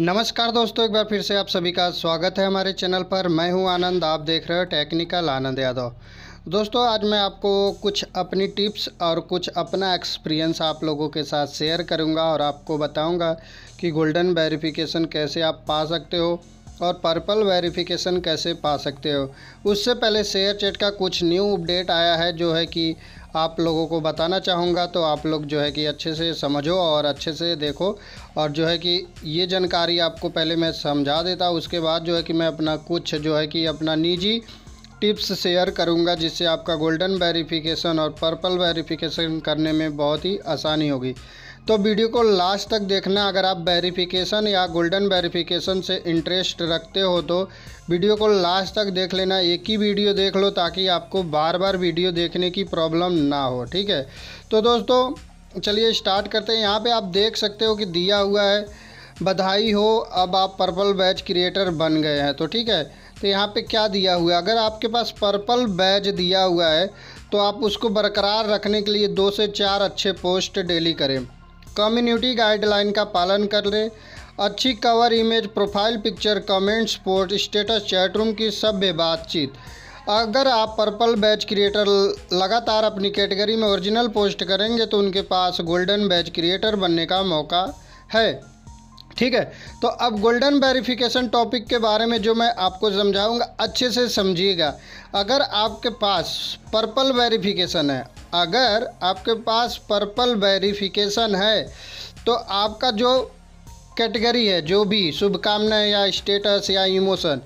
नमस्कार दोस्तों एक बार फिर से आप सभी का स्वागत है हमारे चैनल पर मैं हूं आनंद आप देख रहे हो टेक्निकल आनंद यादव दोस्तों आज मैं आपको कुछ अपनी टिप्स और कुछ अपना एक्सपीरियंस आप लोगों के साथ शेयर करूंगा और आपको बताऊंगा कि गोल्डन वेरिफिकेशन कैसे आप पा सकते हो और पर्पल वेरिफिकेशन कैसे पा सकते हो उससे पहले शेयर चैट का कुछ न्यू अपडेट आया है जो है कि आप लोगों को बताना चाहूँगा तो आप लोग जो है कि अच्छे से समझो और अच्छे से देखो और जो है कि ये जानकारी आपको पहले मैं समझा देता उसके बाद जो है कि मैं अपना कुछ जो है कि अपना निजी टिप्स शेयर करूंगा जिससे आपका गोल्डन वेरिफिकेशन और पर्पल वेरिफिकेशन करने में बहुत ही आसानी होगी तो वीडियो को लास्ट तक देखना अगर आप वेरिफिकेशन या गोल्डन वेरिफिकेशन से इंटरेस्ट रखते हो तो वीडियो को लास्ट तक देख लेना एक ही वीडियो देख लो ताकि आपको बार बार वीडियो देखने की प्रॉब्लम ना हो ठीक है तो दोस्तों चलिए स्टार्ट करते हैं यहाँ पे आप देख सकते हो कि दिया हुआ है बधाई हो अब आप पर्पल बैच क्रिएटर बन गए हैं तो ठीक है तो यहाँ पे क्या दिया हुआ है अगर आपके पास पर्पल बैज दिया हुआ है तो आप उसको बरकरार रखने के लिए दो से चार अच्छे पोस्ट डेली करें कम्युनिटी गाइडलाइन का पालन कर लें अच्छी cover image profile picture comments post status chatroom की सभ्य बातचीत अगर आप पर्पल बैच क्रिएटर लगातार अपनी कैटेगरी में ओरिजिनल पोस्ट करेंगे तो उनके पास गोल्डन बैच क्रिएटर बनने का मौका है ठीक है तो अब गोल्डन वेरिफिकेशन टॉपिक के बारे में जो मैं आपको समझाऊंगा अच्छे से समझिएगा अगर आपके पास पर्पल वेरिफिकेशन है अगर आपके पास पर्पल वेरिफिकेशन है तो आपका जो कैटेगरी है जो भी शुभकामनाएँ या स्टेटस या इमोशन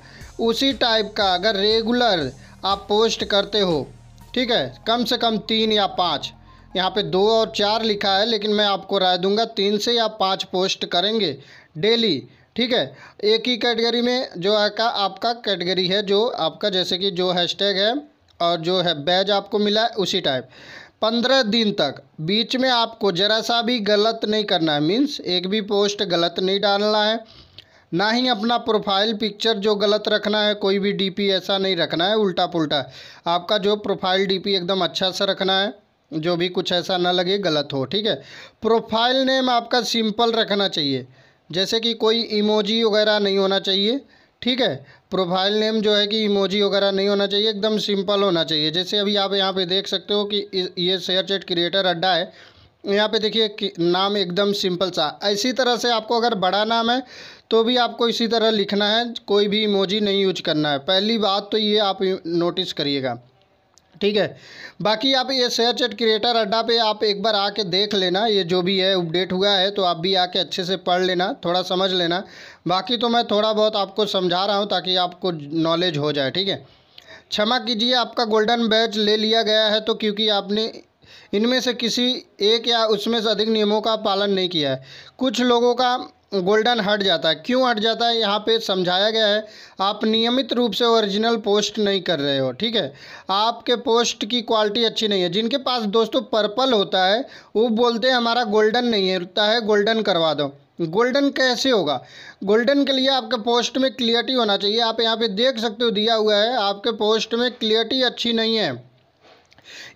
उसी टाइप का अगर रेगुलर आप पोस्ट करते हो ठीक है कम से कम तीन या पाँच यहाँ पे दो और चार लिखा है लेकिन मैं आपको राय दूंगा तीन से या पाँच पोस्ट करेंगे डेली ठीक है एक ही कैटेगरी में जो है का आपका कैटेगरी है जो आपका जैसे कि जो हैशटैग है और जो है बैज आपको मिला है उसी टाइप पंद्रह दिन तक बीच में आपको ज़रा सा भी गलत नहीं करना है मीन्स एक भी पोस्ट गलत नहीं डालना है ना ही अपना प्रोफाइल पिक्चर जो गलत रखना है कोई भी डीपी ऐसा नहीं रखना है उल्टा पुल्टा आपका जो प्रोफाइल डीपी एकदम अच्छा सा रखना है जो भी कुछ ऐसा ना लगे गलत हो ठीक है प्रोफाइल नेम आपका सिंपल रखना चाहिए जैसे कि कोई इमोजी वगैरह नहीं होना चाहिए ठीक है प्रोफाइल नेम जो है कि इमोजी वगैरह नहीं होना चाहिए एकदम सिंपल होना चाहिए जैसे अभी आप यहाँ पे देख सकते हो कि ये शेयर चैट क्रिएटर अड्डा है यहाँ पे देखिए नाम एकदम सिंपल सा इसी तरह से आपको अगर बड़ा नाम है तो भी आपको इसी तरह लिखना है कोई भी इमोजी नहीं यूज करना है पहली बात तो ये आप नोटिस करिएगा ठीक है बाकी आप ये शेयर चैट क्रिएटर अड्डा पे आप एक बार आके देख लेना ये जो भी है अपडेट हुआ है तो आप भी आके अच्छे से पढ़ लेना थोड़ा समझ लेना बाकी तो मैं थोड़ा बहुत आपको समझा रहा हूँ ताकि आपको नॉलेज हो जाए ठीक है क्षमा कीजिए आपका गोल्डन बैच ले लिया गया है तो क्योंकि आपने इनमें से किसी एक या उसमें से अधिक नियमों का पालन नहीं किया है कुछ लोगों का गोल्डन हट जाता है क्यों हट जाता है यहाँ पे समझाया गया है आप नियमित रूप से ओरिजिनल पोस्ट नहीं कर रहे हो ठीक है आपके पोस्ट की क्वालिटी अच्छी नहीं है जिनके पास दोस्तों पर्पल होता है वो बोलते हैं हमारा गोल्डन नहीं है रुकता है गोल्डन करवा दो गोल्डन कैसे होगा गोल्डन के लिए आपके पोस्ट में क्लियरिटी होना चाहिए आप यहाँ पे देख सकते हो दिया हुआ है आपके पोस्ट में क्लियरिटी अच्छी नहीं है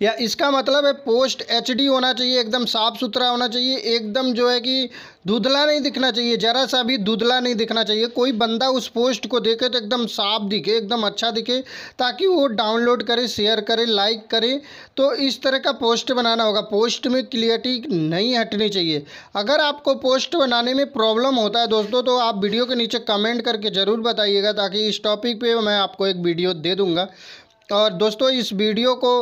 या इसका मतलब है पोस्ट एच होना चाहिए एकदम साफ़ सुथरा होना चाहिए एकदम जो है कि धुधला नहीं दिखना चाहिए ज़रा सा भी धुधला नहीं दिखना चाहिए कोई बंदा उस पोस्ट को देखे तो एकदम साफ दिखे एकदम अच्छा दिखे ताकि वो डाउनलोड करे शेयर करे लाइक करे तो इस तरह का पोस्ट बनाना होगा पोस्ट में क्लियरिटी नहीं हटनी चाहिए अगर आपको पोस्ट बनाने में प्रॉब्लम होता है दोस्तों तो आप वीडियो के नीचे कमेंट करके ज़रूर बताइएगा ताकि इस टॉपिक पर मैं आपको एक वीडियो दे दूँगा और दोस्तों इस वीडियो को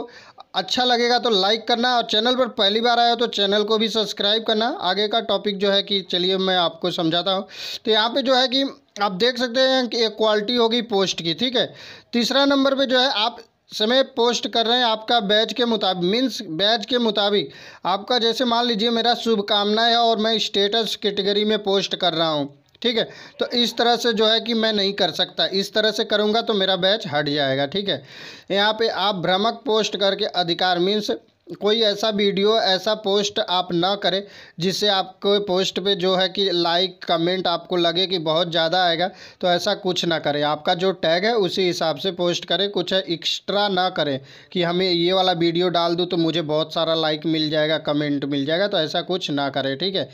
अच्छा लगेगा तो लाइक करना और चैनल पर पहली बार आया हो तो चैनल को भी सब्सक्राइब करना आगे का टॉपिक जो है कि चलिए मैं आपको समझाता हूँ तो यहाँ पे जो है कि आप देख सकते हैं कि एक क्वालिटी होगी पोस्ट की ठीक है तीसरा नंबर पे जो है आप समय पोस्ट कर रहे हैं आपका बैच के मुताबिक मीन्स बैच के मुताबिक आपका जैसे मान लीजिए मेरा शुभकामनाएं है और मैं स्टेटस कैटेगरी में पोस्ट कर रहा हूँ ठीक है तो इस तरह से जो है कि मैं नहीं कर सकता इस तरह से करूँगा तो मेरा बैच हट जाएगा ठीक है यहाँ पर आप भ्रमक पोस्ट करके अधिकार मीन्स कोई ऐसा वीडियो ऐसा पोस्ट आप ना करें जिससे आपको पोस्ट पे जो है कि लाइक कमेंट आपको लगे कि बहुत ज़्यादा आएगा तो ऐसा कुछ ना करें आपका जो टैग है उसी हिसाब से पोस्ट करें कुछ एक्स्ट्रा ना करें कि हमें ये वाला वीडियो डाल दूँ तो मुझे बहुत सारा लाइक मिल जाएगा कमेंट मिल जाएगा तो ऐसा कुछ ना करें ठीक है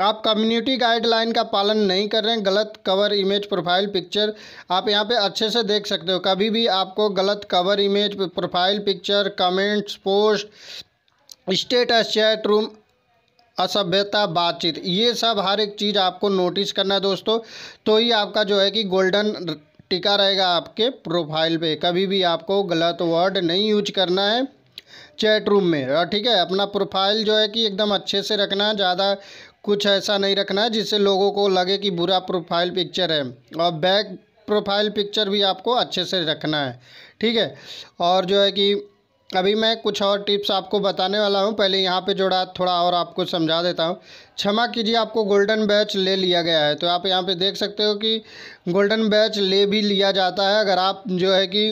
आप कम्युनिटी गाइडलाइन का पालन नहीं कर रहे हैं गलत कवर इमेज प्रोफाइल पिक्चर आप यहाँ पे अच्छे से देख सकते हो कभी भी आपको गलत cover image profile picture comments post status chat room असभ्यता बातचीत ये सब हर एक चीज़ आपको नोटिस करना है दोस्तों तो ही आपका जो है कि गोल्डन टिका रहेगा आपके प्रोफाइल पे कभी भी आपको गलत वर्ड नहीं यूज करना है चैट रूम में ठीक है अपना प्रोफाइल जो है कि एकदम अच्छे से रखना ज़्यादा कुछ ऐसा नहीं रखना है जिससे लोगों को लगे कि बुरा प्रोफाइल पिक्चर है और बैक प्रोफाइल पिक्चर भी आपको अच्छे से रखना है ठीक है और जो है कि अभी मैं कुछ और टिप्स आपको बताने वाला हूँ पहले यहाँ पे जोड़ा थोड़ा और आपको समझा देता हूँ क्षमा कीजिए आपको गोल्डन बैच ले लिया गया है तो आप यहाँ पे देख सकते हो कि गोल्डन बैच ले भी लिया जाता है अगर आप जो है कि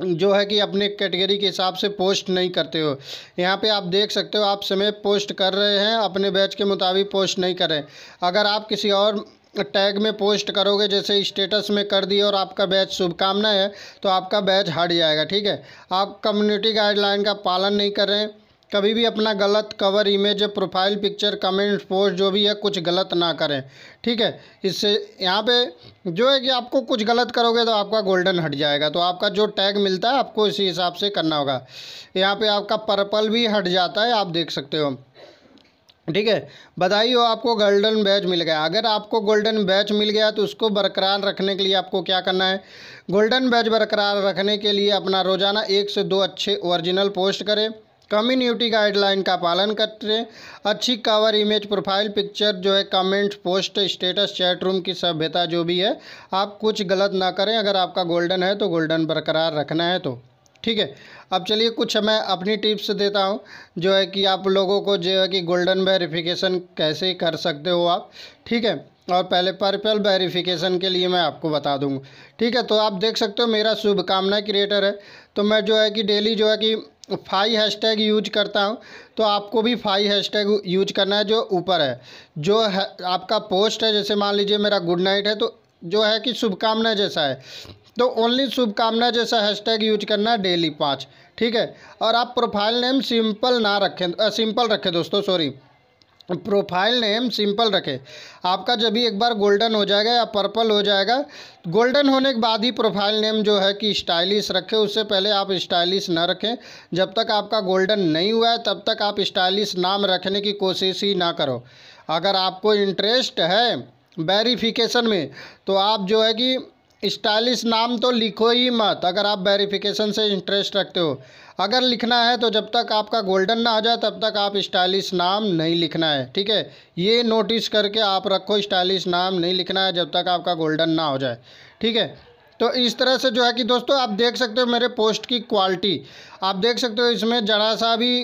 जो है कि अपने कैटेगरी के हिसाब से पोस्ट नहीं करते हो यहाँ पे आप देख सकते हो आप समय पोस्ट कर रहे हैं अपने बैच के मुताबिक पोस्ट नहीं करें अगर आप किसी और टैग में पोस्ट करोगे जैसे स्टेटस में कर दिए और आपका बैच शुभकामना है तो आपका बैच हट जाएगा ठीक है आप कम्युनिटी गाइडलाइन का पालन नहीं कर रहे हैं कभी भी अपना गलत cover image profile picture comment post जो भी है कुछ गलत ना करें ठीक है इससे यहाँ पे जो है कि आपको कुछ गलत करोगे तो आपका गोल्डन हट जाएगा तो आपका जो टैग मिलता है आपको इसी हिसाब से करना होगा यहाँ पे आपका पर्पल भी हट जाता है आप देख सकते हो ठीक है बधाई हो आपको गोल्डन बैच मिल गया अगर आपको गोल्डन बैच मिल गया तो उसको बरकरार रखने के लिए आपको क्या करना है गोल्डन बैच बरकरार रखने के लिए अपना रोज़ाना एक से दो अच्छे ओरिजिनल पोस्ट करें कम्युनिटी गाइडलाइन का पालन करें अच्छी कवर इमेज प्रोफाइल पिक्चर जो है comment post status chat room की सभ्यता जो भी है आप कुछ गलत ना करें अगर आपका गोल्डन है तो गोल्डन बरकरार रखना है तो ठीक है अब चलिए कुछ मैं अपनी टिप्स देता हूँ जो है कि आप लोगों को जो है कि गोल्डन वेरिफिकेशन कैसे कर सकते हो आप ठीक है और पहले पर्पल वेरिफिकेशन के लिए मैं आपको बता दूँगा ठीक है तो आप देख सकते हो मेरा शुभकामना क्रिएटर है तो मैं जो है कि डेली जो है कि फाई हैशटैग यूज करता हूँ तो आपको भी फाई हैशटैग यूज करना है जो ऊपर है जो है, आपका पोस्ट है जैसे मान लीजिए मेरा गुड नाइट है तो जो है कि शुभकामना जैसा है तो ओनली शुभकामना जैसा हैशटैग यूज करना है डेली पाँच ठीक है और आप प्रोफाइल नेम सिंपल ना रखें आ, सिंपल रखें दोस्तों सॉरी प्रोफाइल नेम सिंपल रखें आपका जब भी एक बार गोल्डन हो जाएगा या पर्पल हो जाएगा गोल्डन होने के बाद ही प्रोफाइल नेम जो है कि स्टाइलिश रखें उससे पहले आप स्टाइलिश ना रखें जब तक आपका गोल्डन नहीं हुआ है तब तक आप स्टाइलिश नाम रखने की कोशिश ही ना करो अगर आपको इंटरेस्ट है वेरीफिकेशन में तो आप जो है कि स्टाइलिश नाम तो लिखो ही मत अगर आप वेरिफिकेशन से इंटरेस्ट रखते हो अगर लिखना है तो जब तक आपका गोल्डन ना आ जाए तब तक आप स्टाइलिश नाम नहीं लिखना है ठीक है ये नोटिस करके आप रखो स्टाइलिश नाम नहीं लिखना है जब तक आपका गोल्डन ना हो जाए ठीक है तो इस तरह से जो है कि दोस्तों आप देख सकते हो मेरे पोस्ट की क्वालिटी आप देख सकते हो इसमें जरा सा भी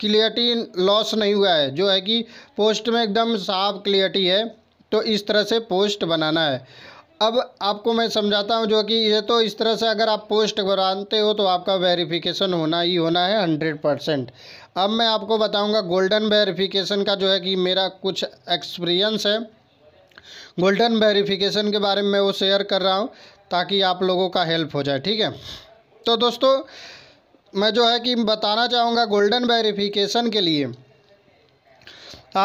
क्लियरिटी लॉस नहीं हुआ है जो है कि पोस्ट में एकदम साफ क्लियरिटी है तो इस तरह से पोस्ट बनाना है अब आपको मैं समझाता हूँ जो कि ये तो इस तरह से अगर आप पोस्ट बनाते हो तो आपका वेरिफिकेशन होना ही होना है हंड्रेड परसेंट अब मैं आपको बताऊँगा गोल्डन वेरिफिकेशन का जो है कि मेरा कुछ एक्सपीरियंस है गोल्डन वेरिफिकेशन के बारे में मैं वो शेयर कर रहा हूँ ताकि आप लोगों का हेल्प हो जाए ठीक है तो दोस्तों मैं जो है कि बताना चाहूँगा गोल्डन वेरिफिकेशन के लिए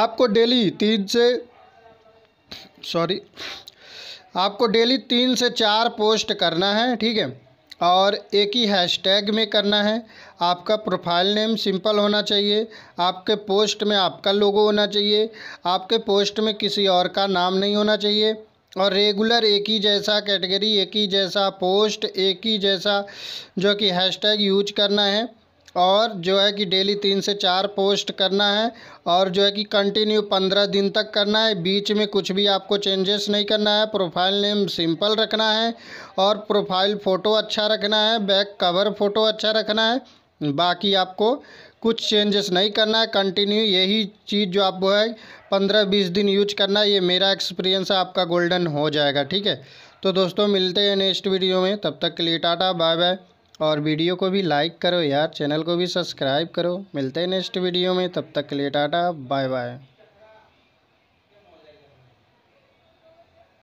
आपको डेली तीन से सॉरी आपको डेली तीन से चार पोस्ट करना है ठीक है और एक ही हैशटैग में करना है आपका प्रोफाइल नेम सिंपल होना चाहिए आपके पोस्ट में आपका लोगो होना चाहिए आपके पोस्ट में किसी और का नाम नहीं होना चाहिए और रेगुलर एक ही जैसा कैटेगरी एक ही जैसा पोस्ट एक ही जैसा जो कि हैशटैग यूज करना है और जो है कि डेली तीन से चार पोस्ट करना है और जो है कि कंटिन्यू पंद्रह दिन तक करना है बीच में कुछ भी आपको चेंजेस नहीं करना है प्रोफाइल नेम सिंपल रखना है और प्रोफाइल फ़ोटो अच्छा रखना है बैक कवर फ़ोटो अच्छा रखना है बाकी आपको कुछ चेंजेस नहीं करना है कंटिन्यू यही चीज़ जो आप है पंद्रह बीस दिन यूज करना है ये मेरा एक्सपीरियंस है आपका गोल्डन हो जाएगा ठीक है तो दोस्तों मिलते हैं नेक्स्ट वीडियो में तब तक के लिए टाटा बाय बाय और वीडियो को भी लाइक करो यार चैनल को भी सब्सक्राइब करो मिलते हैं नेक्स्ट वीडियो में तब तक के लिए टाटा बाय बाय